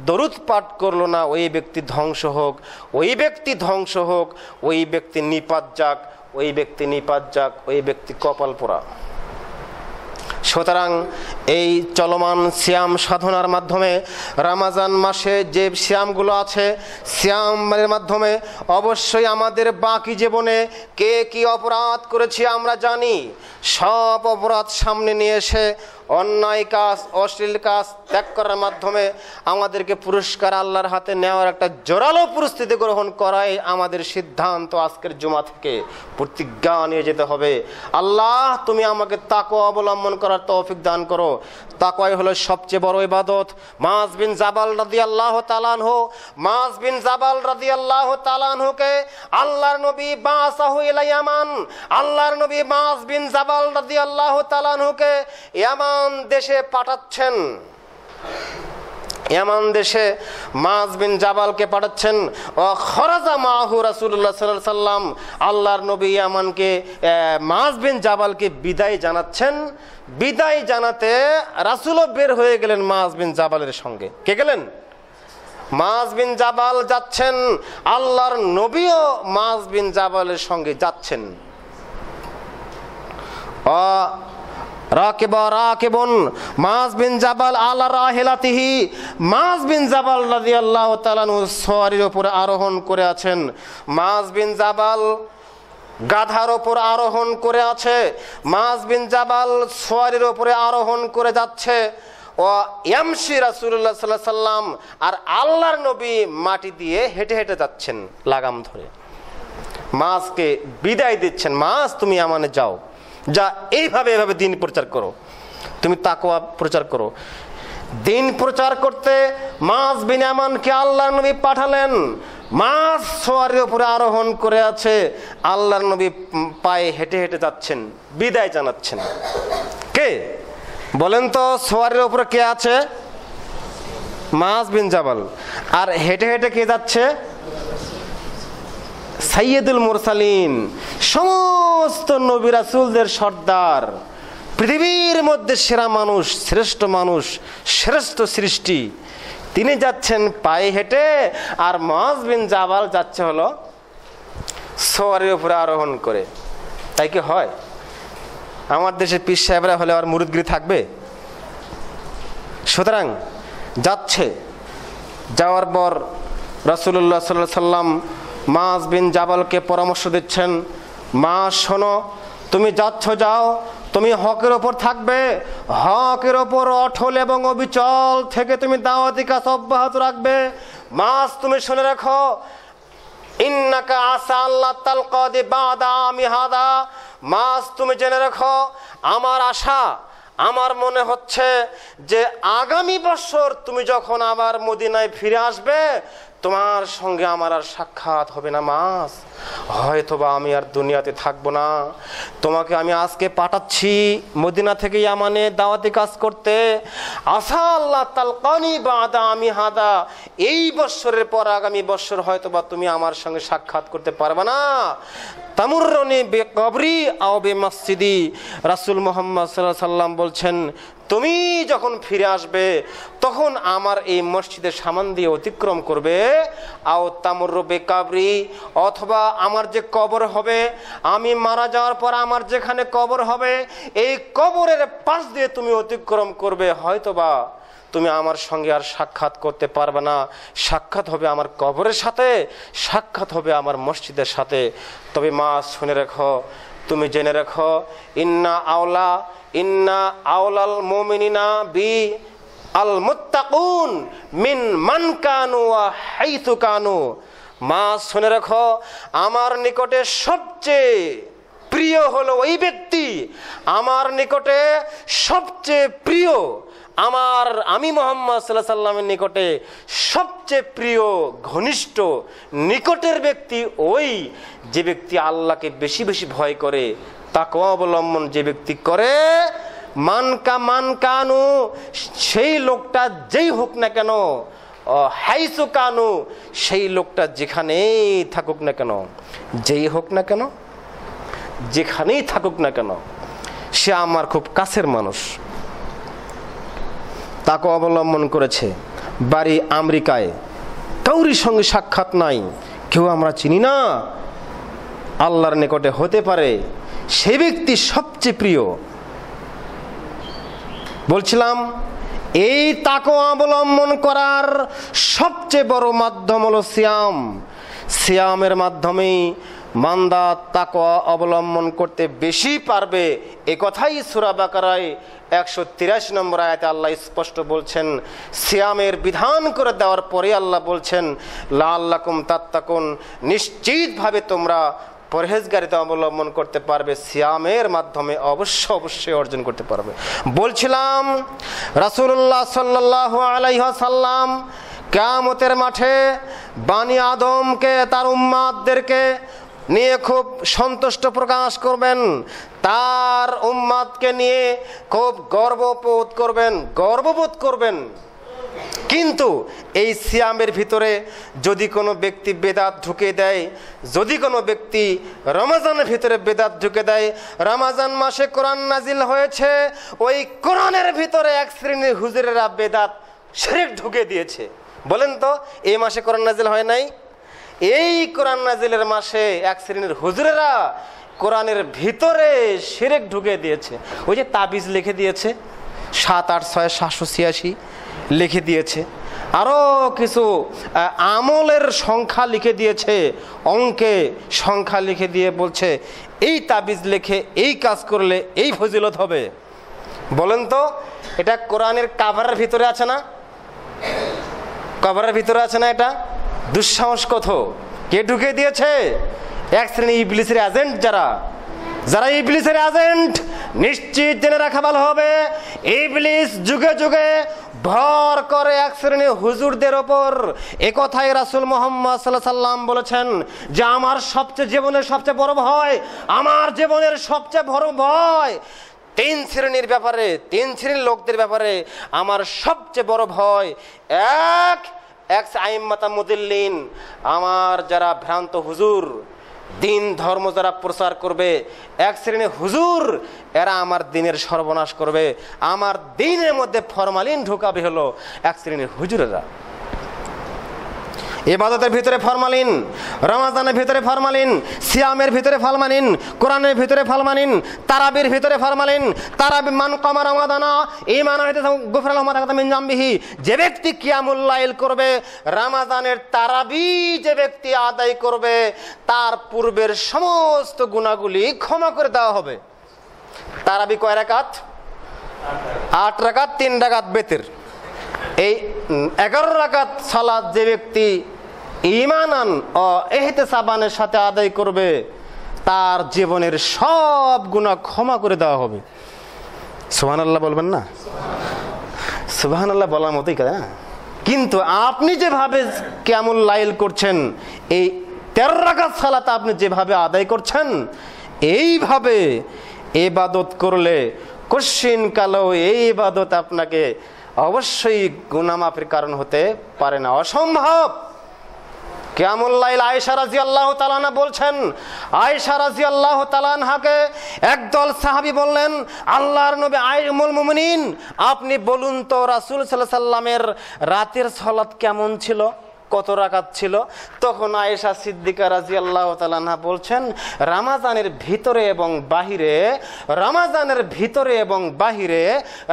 S1: দরুদ পাঠ করলো না ওই ব্যক্তি ধ্বংস হোক ওই ব্যক্তি ধ্বংস হোক ওই ব্যক্তি নিপাত যাক ওই ব্যক্তি নিপাত যাক ওই ব্যক্তি কপাল পোড়া সুতরাং এই চলমান শ্যাম সাধনার মাধ্যমে রামাজান মাসে যে শ্যামগুলো আছে শ্যামের মাধ্যমে অবশ্যই আমাদের বাকি জীবনে কে কি অপরাধ করেছি আমরা জানি সব অপরাধ সামনে নিয়ে এসে অন্যায় কাজ অশ্লীল কাজ ত্যাগ করার মাধ্যমে আমাদেরকে পুরস্কার আল্লাহর হাতে নেওয়ার একটা জোরালো পরিস্থিতি গ্রহণ করাই আমাদের সিদ্ধান্ত আজকের জমা থেকে প্রতিজ্ঞা নিয়ে যেতে হবে আল্লাহ তুমি আমাকে তাকে অবলম্বন করার তৌফিক দান করো তাকওয়াই হলো সবচেয়ে বড় ইবাদত মাস বিন জাবাল রাদি আল্লাহ তালানহ মাস বিন জাবাল রাদি আল্লাহ তালানহকে আল্লাহর নবী বাসাহু ইয়ামান আল্লাহর নবী মাস বিন জাবাল রাদি আল্লাহ তালানহকে ইয়ামান দেশে পাঠাচ্ছেন এমন দেশে মাজ বিন জাবালকে পাঠাচ্ছেন ও খরাজা মাহু রাসুল্লাহ সাল্লাহ সাল্লাম আল্লাহর নবী ইয়ামানকে মাজ বিন জাবালকে বিদায় জানাচ্ছেন বিদায় জানাতে রাসুলও বের হয়ে গেলেন মাজ বিন জাবালের সঙ্গে কে গেলেন মাজ বিন জাবাল যাচ্ছেন আল্লাহর নবীও মাজ বিন জাবালের সঙ্গে যাচ্ছেন মাস বিন জাবাল বিন জাবাল সোয়ারির আরোহণ করে আছেন মাস বিন জাবাল গাধার ওপর আরোহণ করে আছে মাস বিন জাবাল সোয়ারির ওপরে আরোহণ করে যাচ্ছে ও ইয়ামশি রাসুল্লাহ সাল্লাম আর আল্লাহর নবী মাটি দিয়ে হেঁটে হেঁটে যাচ্ছেন লাগাম ধরে মাছকে বিদায় দিচ্ছেন মাছ তুমি আমানে যাও যা এইভাবে এভাবে দিন প্রচার করো তুমি তাকোয়া প্রচার করো দিন প্রচার করতে মাছ বিনামানকে আল্লাহ নবী পাঠালেন মাছ সোয়ারের উপরে আরোহণ করে আছে আল্লাহ নবী পায়ে হেঁটে হেঁটে যাচ্ছেন বিদায় জানাচ্ছেন কে বলেন তো সোয়ারের উপরে কে আছে মাছ বিন জাবাল আর হেঁটে হেঁটে কে যাচ্ছে সাইয়েদুল মুরসালিন সমস্ত নবী রাসুলদের সর্দার পৃথিবীর মধ্যে সেরা মানুষ শ্রেষ্ঠ মানুষ শ্রেষ্ঠ সৃষ্টি তিনি যাচ্ছেন পায়ে হেঁটে আর মহাজবিন বিন জাবাল যাচ্ছে হলো সোয়ারের উপরে আরোহণ করে তাই কি হয় আমার দেশে পীর সাহেবরা হলে আর মুরুদগিরি থাকবে সুতরাং যাচ্ছে যাওয়ার পর রসুল্লাহ সাল্লাম মাস বিন জাবালকে পরামর্শ দিচ্ছেন মা শোনো তুমি যাচ্ছ যাও তুমি হকের ওপর থাকবে হকের ওপর অঠল এবং অবিচল থেকে তুমি দাওয়াতি কাজ অব্যাহত রাখবে মাস তুমি শুনে রাখো ইন্নাকা আসা আল্লাহ তালকদে বাদা আমি হাদা মাস তুমি জেনে রাখো আমার আশা আমার মনে হচ্ছে যে আগামী বছর তুমি যখন আবার মদিনায় ফিরে আসবে তোমার সঙ্গে আমার আর সাক্ষাৎ হবে না মাস হয়তোবা আমি আর দুনিয়াতে থাকব না তোমাকে আমি আজকে পাঠাচ্ছি মদিনা থেকে ইয়ামানে দাওয়াতি কাজ করতে আসা আল্লাহ তালকানি বাদা আমি হাদা এই বৎসরের পর আগামী বৎসর হয়তোবা তুমি আমার সঙ্গে সাক্ষাৎ করতে পারবে না তামুরনি বে কবরি মসজিদি রাসুল মোহাম্মদ সাল্লাহ সাল্লাম বলছেন তুমি যখন ফিরে আসবে তখন আমার এই মসজিদের সামান দিয়ে অতিক্রম করবে আও তামরবে কাবরি অথবা আমার যে কবর হবে আমি মারা যাওয়ার পর আমার যেখানে কবর হবে এই কবরের পাশ দিয়ে তুমি অতিক্রম করবে হয়তোবা তুমি আমার সঙ্গে আর সাক্ষাৎ করতে পারবে না সাক্ষাৎ হবে আমার কবরের সাথে সাক্ষাৎ হবে আমার মসজিদের সাথে তবে মা শুনে রেখো তুমি জেনে রেখো ইন্না আওলা ইন্না বি মিন হাইতু মা রাখো আমার নিকটে সবচেয়ে প্রিয় হলো ওই ব্যক্তি আমার নিকটে সবচেয়ে প্রিয় আমার আমি মোহাম্মদ সাল্লামের নিকটে সবচেয়ে প্রিয় ঘনিষ্ঠ নিকটের ব্যক্তি ওই যে ব্যক্তি আল্লাহকে বেশি বেশি ভয় করে তাকওয়া অবলম্বন যে ব্যক্তি করে মানকা মান সেই লোকটা যেই হোক না কেন হাইসু কানু সেই লোকটা যেখানেই থাকুক না কেন যেই হোক না কেন যেখানেই থাকুক না কেন সে আমার খুব কাছের মানুষ তাকে অবলম্বন করেছে বাড়ি আমেরিকায় কাউরির সঙ্গে সাক্ষাৎ নাই কেউ আমরা চিনি না আল্লাহর নিকটে হতে পারে সে ব্যক্তি সবচেয়ে প্রিয় বলছিলাম এই তাকে অবলম্বন করার সবচেয়ে বড় মাধ্যম হলো শ্যাম শ্যামের মাধ্যমেই মান্দা তাকোয়া অবলম্বন করতে বেশি পারবে এ কথাই সুরাবাকারায় একশো তিরাশি নম্বর আয়তে আল্লাহ স্পষ্ট বলছেন শ্যামের বিধান করে দেওয়ার পরে আল্লাহ বলছেন লাল্লাকুম তাত্তাকুন নিশ্চিতভাবে তোমরা পরহেজগারিতা অবলম্বন করতে পারবে সিয়ামের মাধ্যমে অবশ্য অবশ্যই অর্জন করতে পারবে বলছিলাম রাসুল্লাহ সাল্লাহ আলাইহাল্লাম কেয়ামতের মাঠে বানি আদমকে তার উম্মাদদেরকে নিয়ে খুব সন্তুষ্ট প্রকাশ করবেন তার উম্মাদকে নিয়ে খুব গর্ববোধ করবেন গর্ববোধ করবেন কিন্তু এই সিয়ামের ভিতরে যদি কোনো ব্যক্তি বেদাত ঢুকে দেয় যদি কোনো ব্যক্তি রমাজানের ভিতরে বেদাত ঢুকে দেয় রমাজান মাসে কোরআন নাজিল হয়েছে ওই কোরআনের ভিতরে এক শ্রেণীর হুজুরেরা বেদাত শরীর ঢুকে দিয়েছে বলেন তো এই মাসে কোরআন নাজিল হয় নাই এই কোরআন নাজিলের মাসে এক শ্রেণীর হুজুরেরা কোরআনের ভিতরে সেরেক ঢুকে দিয়েছে ওই যে তাবিজ লিখে দিয়েছে সাত আট ছয় সাতশো ছিয়াশি লিখে দিয়েছে আরও কিছু আমলের সংখ্যা লিখে দিয়েছে অঙ্কে সংখ্যা লিখে দিয়ে বলছে এই তাবিজ লেখে এই কাজ করলে এই ফজিলত হবে বলেন তো এটা কোরআনের কাভারের ভিতরে আছে না কাভারের ভিতরে আছে না এটা দুঃসাহস কত কে ঢুকে দিয়েছে এক শ্রেণী ইবলিসের এজেন্ট যারা যারা ইবলিসের এজেন্ট নিশ্চিত জেনে রাখা ভালো হবে ইবলিস যুগে যুগে ভর করে এক শ্রেণীর হুজুরদের ওপর একথাই রাসুল মোহাম্মদ সাল্লাম বলেছেন যে আমার সবচেয়ে জীবনের সবচেয়ে বড় ভয় আমার জীবনের সবচেয়ে বড় ভয় তিন শ্রেণীর ব্যাপারে তিন শ্রেণীর লোকদের ব্যাপারে আমার সবচেয়ে বড় ভয় এক এক আইম্মাতা মুদিল্লিন আমার যারা ভ্রান্ত হুজুর দিন ধর্ম যারা প্রচার করবে এক শ্রেণী হুজুর এরা আমার দিনের সর্বনাশ করবে আমার দিনের মধ্যে ফরমালিন ঢুকাবে হলো এক শ্রেণীর হুজুরেরা এবাদতের ভিতরে ফরমালিন রমাজানের ভিতরে ফরমালিন সিয়ামের ভিতরে ফরমালিন কোরআনের ভিতরে ফরমালিন তারাবির ভিতরে ফরমালিন তারাবি মান কমা রমাদানা হইতে গুফর জাম্বিহি যে ব্যক্তি কিয়ামুল্লাইল করবে রামাজানের তারাবি যে ব্যক্তি আদায় করবে তার পূর্বের সমস্ত গুণাগুলি ক্ষমা করে দেওয়া হবে তারাবি কয় রাকাত আট রাকাত তিন রাকাত বেতের এই এগারো রাকাত সালাদ যে ব্যক্তি ইমানান ও সাবানের সাথে আদায় করবে তার জীবনের সব গুণা ক্ষমা করে দেওয়া হবে সুহান আল্লাহ বলবেন না সুহান আল্লাহ বলার মতোই কাজ না কিন্তু আপনি যেভাবে কেমন লাইল করছেন এই তেরো রাখাত সালাত আপনি যেভাবে আদায় করছেন এইভাবে এবাদত করলে কশিন কালো এই ইবাদত আপনাকে অবশ্যই গুনামাফের কারণ হতে পারে না অসম্ভব রাজি আল্লাহ তালানা বলছেন আল্লাহ একদল বললেন আল্লাহর আপনি বলুন তো রাসুল সাল্লামের রাতের সলাৎ কেমন ছিল কত রাকাত ছিল তখন আয়েশা সিদ্দিকা রাজি আল্লাহ তালানহা বলছেন রামাজানের ভিতরে এবং বাহিরে রামাজানের ভিতরে এবং বাহিরে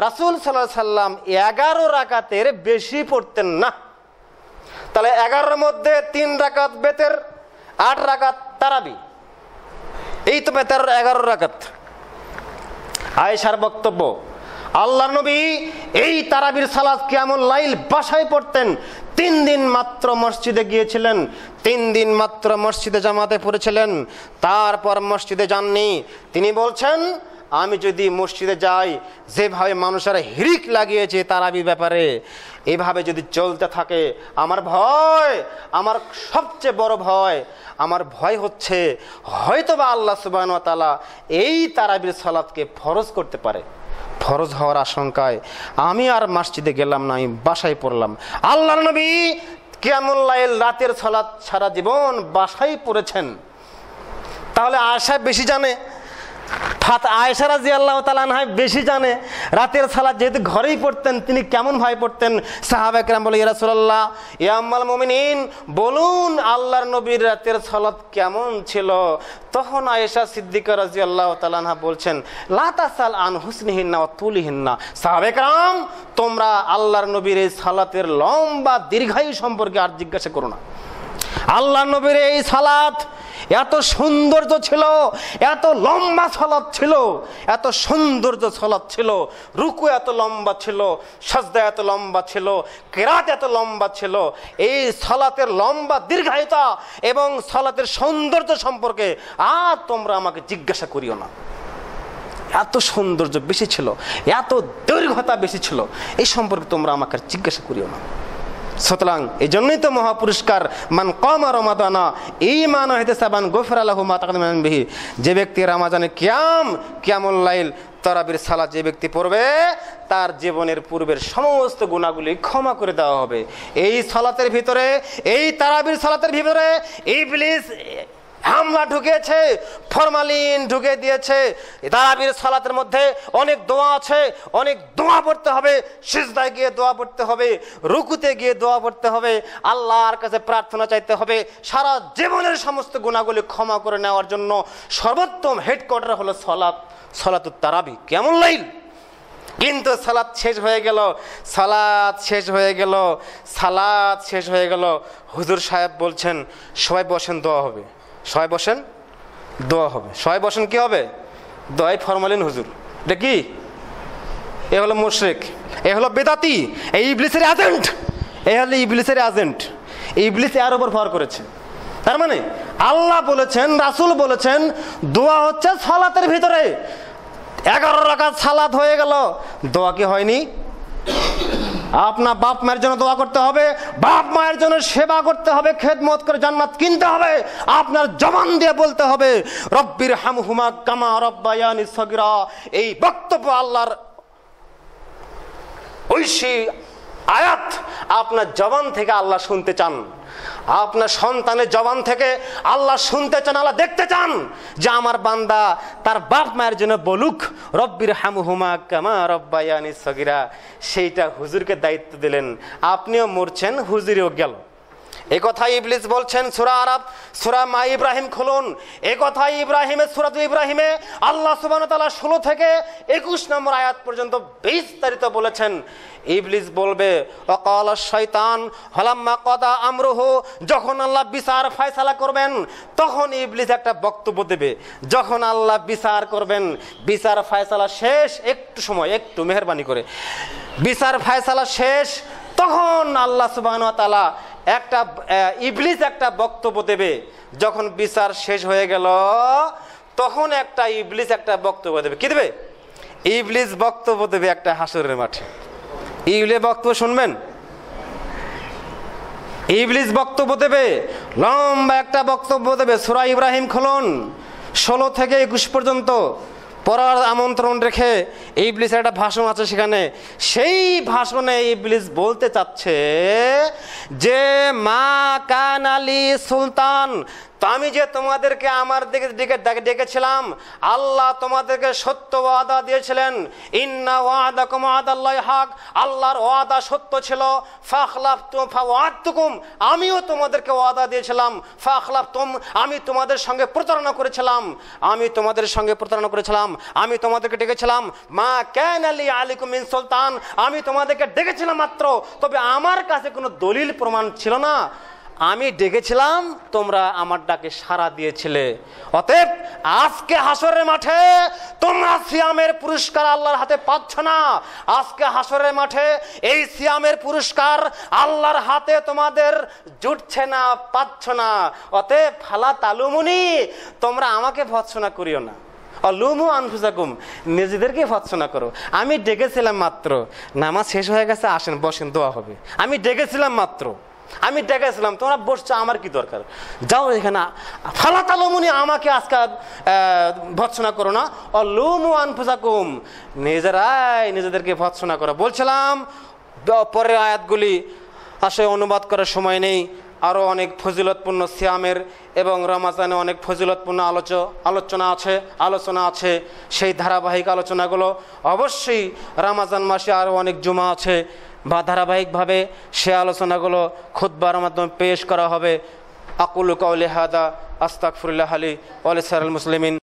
S1: রাসুল সাল্লাহ সাল্লাম এগারো রাকাতের বেশি পড়তেন না তাহলে এগারোর মধ্যে তিন রাকাত বেতের আট রাকাত তারাবি এই তো বেতের এগারো রাকাত আয়েশার বক্তব্য আল্লাহ নবী এই তারাবির সালাদ কেমন লাইল বাসায় পড়তেন তিন দিন মাত্র মসজিদে গিয়েছিলেন তিন দিন মাত্র মসজিদে জামাতে পড়েছিলেন তারপর মসজিদে যাননি তিনি বলছেন আমি যদি মসজিদে যাই যেভাবে মানুষের হিরিক লাগিয়েছে তারাবি ব্যাপারে এভাবে যদি চলতে থাকে আমার ভয় আমার সবচেয়ে বড় ভয় আমার ভয় হচ্ছে হয়তোবা আল্লাহ সুবাহ তালা এই তারাবির সালাদকে ফরজ করতে পারে ফরজ হওয়ার আশঙ্কায় আমি আর মসজিদে গেলাম না আমি বাসায় পড়লাম আল্লাহ নবী কিয়ামুল্লাইল রাতের ছলা সারা জীবন বাসায় পড়েছেন তাহলে আশা বেশি জানে ফাত আয়সারা জি আল্লাহ তালাহাই বেশি জানে রাতের সালা যেহেতু ঘরেই পড়তেন তিনি কেমন ভয় পড়তেন একরাম বলে ইয়ারাসুল্লাহ ইয়াম্মাল মোমিনিন বলুন আল্লাহর নবীর রাতের সালাদ কেমন ছিল তখন আয়েশা সিদ্দিক রাজি আল্লাহ তালানহা বলছেন লাতাসাল আন হুসনিহিন্না ও সাহাব একরাম তোমরা আল্লাহর নবীর এই সালাতের লম্বা দীর্ঘায়ু সম্পর্কে আর জিজ্ঞাসা করো না আল্লাহ নবীর এই সালাত এত সৌন্দর্য ছিল এত লম্বা সলাপ ছিল এত সৌন্দর্য সলাপ ছিল রুকু এত লম্বা ছিল সজদা এত লম্বা ছিল কেরাত এত লম্বা ছিল এই সলাতের লম্বা দীর্ঘায়তা এবং সলাতের সৌন্দর্য সম্পর্কে আর তোমরা আমাকে জিজ্ঞাসা করিও না এত সৌন্দর্য বেশি ছিল এত দৈর্ঘ্যতা বেশি ছিল এই সম্পর্কে তোমরা আমাকে জিজ্ঞাসা করিও না সুতরাং এই জন্যই তো মহাপুরস্কার মান কম আর রমাদানা এই মান হইতে সাবান গোফর আলহ মাতাকিহি যে ব্যক্তি রামাজানে কিয়াম কিয়ামুল্লাইল তরাবির সালা যে ব্যক্তি পড়বে তার জীবনের পূর্বের সমস্ত গুণাগুলি ক্ষমা করে দেওয়া হবে এই সালাতের ভিতরে এই তারাবির সালাতের ভিতরে এই প্লিজ হামলা ঢুকিয়েছে ফরমালিন ঢুকে দিয়েছে তারাবির সালাতের মধ্যে অনেক দোয়া আছে অনেক দোয়া পড়তে হবে সিজদায় গিয়ে দোয়া পড়তে হবে রুকুতে গিয়ে দোয়া পড়তে হবে আল্লাহর কাছে প্রার্থনা চাইতে হবে সারা জীবনের সমস্ত গুণাগুলি ক্ষমা করে নেওয়ার জন্য সর্বোত্তম হেডকোয়ার্টার হলো সালাত সলাতুত তারাবি কেমন লাইল কিন্তু সালাদ শেষ হয়ে গেল সালাদ শেষ হয়ে গেল সালাদ শেষ হয়ে গেল হুজুর সাহেব বলছেন সবাই বসেন দোয়া হবে শয় বসেন দোয়া হবে শয় বসেন কি হবে দোয়াই ফরমালিন হুজুর এটা কি এ হলো মুশ্রিক এ হলো বেদাতি এই ইবলিসের এজেন্ট এ হলো ইবলিসের এজেন্ট ইবলিস এর উপর ভর করেছে তার মানে আল্লাহ বলেছেন রাসুল বলেছেন দোয়া হচ্ছে সালাতের ভিতরে এগারো রাকাত সালাত হয়ে গেল দোয়া কি হয়নি আপনার বাপ মায়ের জন্য দোয়া করতে হবে বাপ মায়ের জন্য সেবা করতে হবে খেদমত করে জান্নাত কিনতে হবে আপনার জবান দিয়ে বলতে হবে রব্বির হাম হুমা কামা রব্বায়ানি সগিরা এই বক্তব্য আল্লাহর ঐশী আয়াত আপনার জবান থেকে আল্লাহ শুনতে চান আপনার সন্তানের জবান থেকে আল্লাহ শুনতে চান আল্লাহ দেখতে চান যে আমার বান্দা তার বাপ মায়ের জন্য বলুক রব্বির হুমা কামা রব্বায়ানি সগিরা সেইটা হুজুরকে দায়িত্ব দিলেন আপনিও মরছেন হুজুরেও গেল একথা ইবলিস বলছেন সুরা আরব সুরা মা ইব্রাহিম খুলুন একথা ইব্রাহিমে সুরাত ইব্রাহিমে আল্লাহ সুবাহতাল্লাহ ষোলো থেকে একুশ নম্বর আয়াত পর্যন্ত বিস্তারিত বলেছেন ইবলিস বলবে অকাল শৈতান হলাম্মা কদা আমরুহ যখন আল্লাহ বিচার ফায়সালা করবেন তখন ইবলিস একটা বক্তব্য দেবে যখন আল্লাহ বিচার করবেন বিচার ফায়সালা শেষ একটু সময় একটু মেহরবানি করে বিচার ফায়সালা শেষ তখন আল্লাহ তালা একটা ইবলিস একটা বক্তব্য দেবে যখন বিচার শেষ হয়ে গেল তখন একটা ইবলিস একটা বক্তব্য দেবে কি দেবে ইবলিস বক্তব্য দেবে একটা হাসুরের মাঠে ইবলিস বক্তব্য শুনবেন ইবলিস বক্তব্য দেবে লম্বা একটা বক্তব্য দেবে সুরা ইব্রাহিম খোলন ষোলো থেকে একুশ পর্যন্ত পড়ার আমন্ত্রণ রেখে ইবলিসের একটা ভাষণ আছে সেখানে সেই ভাষণে ইবলিস বলতে চাচ্ছে যে মা কানালি সুলতান তো আমি যে তোমাদেরকে আমার দিকে দিকে ডেকেছিলাম আল্লাহ তোমাদেরকে সত্য ওয়াদা দিয়েছিলেন ইন্না ওয়াদা কুম আদাল্লাহ হাক আল্লাহর ওয়াদা সত্য ছিল ফাখলাফ তুম আমিও তোমাদেরকে ওয়াদা দিয়েছিলাম ফাখলাফ তুম আমি তোমাদের সঙ্গে প্রতারণা করেছিলাম আমি তোমাদের সঙ্গে প্রতারণা করেছিলাম আমি তোমাদেরকে ডেকেছিলাম মা ক্যান আলী আলিকুম ইন সুলতান আমি তোমাদেরকে ডেকেছিলাম মাত্র তবে আমার কাছে কোনো দলিল প্রমাণ ছিল না আমি ডেকেছিলাম তোমরা আমার ডাকে সাড়া দিয়েছিলে অতএব আজকে হাসরের মাঠে তোমরা সিয়ামের পুরস্কার আল্লাহর হাতে পাচ্ছ না আজকে হাসরের মাঠে এই সিয়ামের পুরস্কার আল্লাহর হাতে তোমাদের জুটছে না পাচ্ছ না অতএব ফালা তালুমুনি তোমরা আমাকে ভৎসনা করিও না অলুমু আনফুজাকুম নিজেদেরকে ভৎসনা করো আমি ডেকেছিলাম মাত্র নামাজ শেষ হয়ে গেছে আসেন বসেন দোয়া হবে আমি ডেকেছিলাম মাত্র আমি ডেকেছিলাম তোমরা বসছো আমার কি দরকার যাও এখানে ফালা তালমুনি আমাকে আজকাল ভৎসনা করো না অলুমু কুম নিজেরাই নিজেদেরকে ভৎসনা করো বলছিলাম পরের আয়াতগুলি আসে অনুবাদ করার সময় নেই আরও অনেক ফজিলতপূর্ণ সিয়ামের এবং রমাজানে অনেক ফজিলতপূর্ণ আলোচ আলোচনা আছে আলোচনা আছে সেই ধারাবাহিক আলোচনাগুলো অবশ্যই রামাজান মাসে আরও অনেক জুমা আছে বা ধারাবাহিকভাবে সে আলোচনাগুলো খুদ্বার মাধ্যমে পেশ করা হবে আকুল কাউলি হাদা আস্তাকফুল্লাহ আলী ওয়ালিসার মুসলিমিন